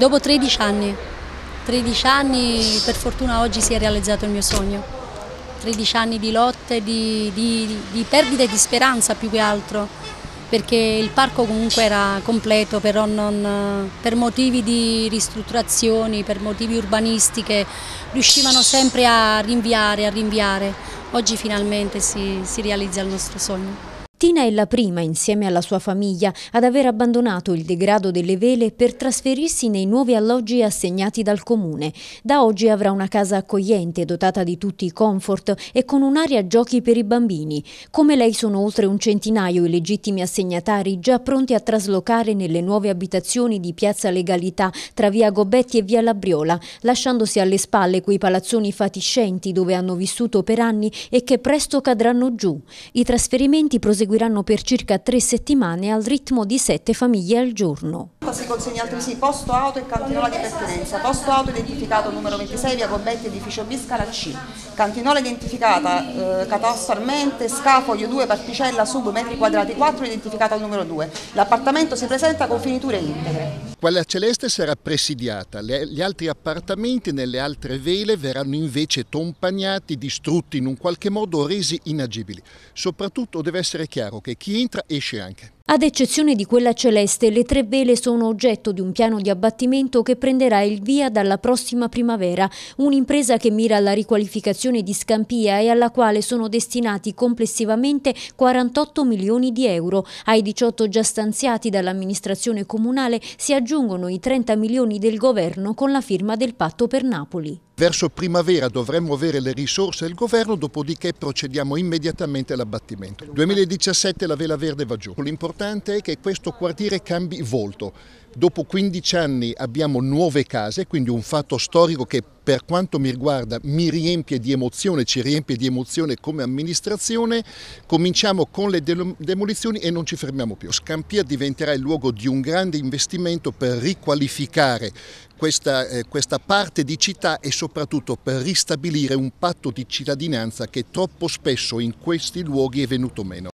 Dopo 13 anni, 13 anni per fortuna oggi si è realizzato il mio sogno. 13 anni di lotte, di, di, di perdita di speranza più che altro, perché il parco comunque era completo, però non, per motivi di ristrutturazioni, per motivi urbanistiche, riuscivano sempre a rinviare, a rinviare. Oggi finalmente si, si realizza il nostro sogno. Tina è la prima, insieme alla sua famiglia, ad aver abbandonato il degrado delle vele per trasferirsi nei nuovi alloggi assegnati dal comune. Da oggi avrà una casa accogliente, dotata di tutti i comfort e con un'area giochi per i bambini. Come lei sono oltre un centinaio i legittimi assegnatari già pronti a traslocare nelle nuove abitazioni di Piazza Legalità tra via Gobetti e via Labriola, lasciandosi alle spalle quei palazzoni fatiscenti dove hanno vissuto per anni e che presto cadranno giù. I trasferimenti proseguono seguiranno per circa tre settimane al ritmo di sette famiglie al giorno fatto si consegna altresì posto auto e cantinola di pertinenza, posto auto identificato numero 26 via Gobetti edificio B scala C, cantinola identificata eh, catastalmente scafoglio 2 particella sub metri quadrati 4 identificata al numero 2. L'appartamento si presenta con finiture integre. Quella celeste sarà presidiata, gli altri appartamenti nelle altre vele verranno invece tompagnati, distrutti in un qualche modo resi inagibili. Soprattutto deve essere chiaro che chi entra esce anche. Ad eccezione di quella celeste, le tre vele sono oggetto di un piano di abbattimento che prenderà il via dalla prossima primavera, un'impresa che mira alla riqualificazione di Scampia e alla quale sono destinati complessivamente 48 milioni di euro. Ai 18 già stanziati dall'amministrazione comunale si aggiungono i 30 milioni del governo con la firma del patto per Napoli. Verso primavera dovremmo avere le risorse del governo, dopodiché procediamo immediatamente all'abbattimento. 2017 la vela verde va giù. L'importante è che questo quartiere cambi volto. Dopo 15 anni abbiamo nuove case, quindi un fatto storico che per quanto mi riguarda mi riempie di emozione, ci riempie di emozione come amministrazione, cominciamo con le demolizioni e non ci fermiamo più. Scampia diventerà il luogo di un grande investimento per riqualificare questa, eh, questa, parte di città e soprattutto per ristabilire un patto di cittadinanza che troppo spesso in questi luoghi è venuto meno.